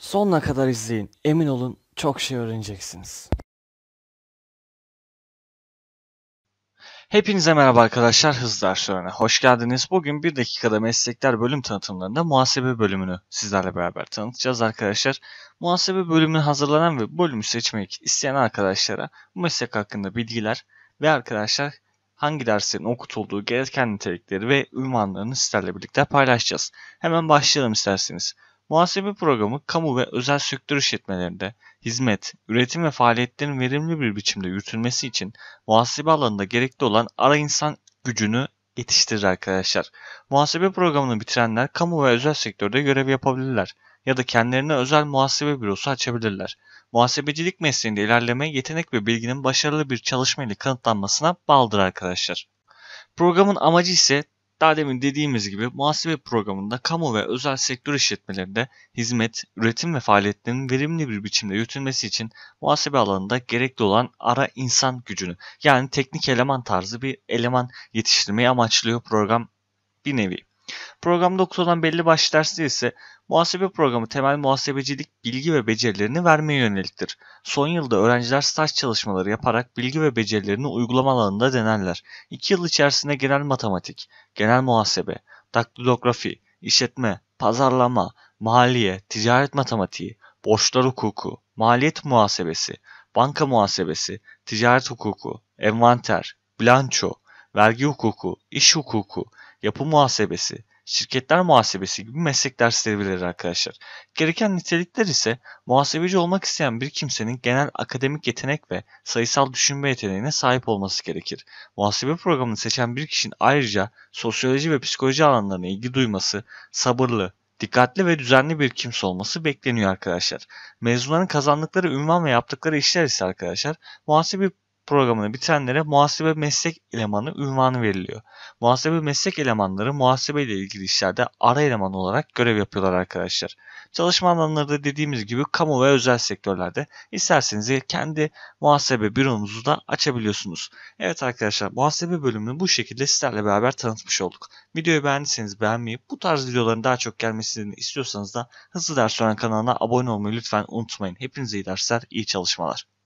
Sonuna kadar izleyin. Emin olun çok şey öğreneceksiniz. Hepinize merhaba arkadaşlar. Hızlı Arsörüne hoş geldiniz. Bugün 1 dakikada meslekler bölüm tanıtımlarında muhasebe bölümünü sizlerle beraber tanıtacağız arkadaşlar. Muhasebe bölümünü hazırlanan ve bölümü seçmek isteyen arkadaşlara bu meslek hakkında bilgiler ve arkadaşlar hangi derslerin okutulduğu gereken nitelikleri ve ünvanlarını sizlerle birlikte paylaşacağız. Hemen başlayalım isterseniz. Muhasebe programı kamu ve özel sektör işletmelerinde hizmet, üretim ve faaliyetlerin verimli bir biçimde yürütülmesi için muhasebe alanında gerekli olan ara insan gücünü yetiştirir arkadaşlar. Muhasebe programını bitirenler kamu ve özel sektörde görev yapabilirler ya da kendilerine özel muhasebe bürosu açabilirler. Muhasebecilik mesleğinde ilerleme yetenek ve bilginin başarılı bir çalışma ile kanıtlanmasına bağlıdır arkadaşlar. Programın amacı ise daha demin dediğimiz gibi muhasebe programında kamu ve özel sektör işletmelerinde hizmet, üretim ve faaliyetlerin verimli bir biçimde yürütülmesi için muhasebe alanında gerekli olan ara insan gücünü yani teknik eleman tarzı bir eleman yetiştirmeyi amaçlıyor program bir nevi. Programda okutulan belli başlı dersler ise muhasebe programı temel muhasebecilik bilgi ve becerilerini vermeye yöneliktir. Son yılda öğrenciler staj çalışmaları yaparak bilgi ve becerilerini uygulama alanında denerler. 2 yıl içerisinde genel matematik, genel muhasebe, daktilografi, işletme, pazarlama, maliye, ticaret matematiği, borçlar hukuku, maliyet muhasebesi, banka muhasebesi, ticaret hukuku, envanter, bilanço, vergi hukuku, iş hukuku, yapı muhasebesi, şirketler muhasebesi gibi meslek dersleri verir arkadaşlar. Gereken nitelikler ise muhasebeci olmak isteyen bir kimsenin genel akademik yetenek ve sayısal düşünme yeteneğine sahip olması gerekir. Muhasebe programını seçen bir kişinin ayrıca sosyoloji ve psikoloji alanlarına ilgi duyması, sabırlı, dikkatli ve düzenli bir kimse olması bekleniyor arkadaşlar. Mezunların kazandıkları ünvan ve yaptıkları işler ise arkadaşlar muhasebe programını bitirenlere muhasebe meslek elemanı ünvanı veriliyor. Muhasebe meslek elemanları muhasebe ile ilgili işlerde ara eleman olarak görev yapıyorlar arkadaşlar. Çalışma alanları da dediğimiz gibi kamu ve özel sektörlerde isterseniz kendi muhasebe büronuzu da açabiliyorsunuz. Evet arkadaşlar muhasebe bölümünü bu şekilde sizlerle beraber tanıtmış olduk. Videoyu beğendiyseniz beğenmeyi, bu tarz videoların daha çok gelmesini istiyorsanız da Hızlı Ders Öğren kanalına abone olmayı lütfen unutmayın. Hepinize iyi dersler, iyi çalışmalar.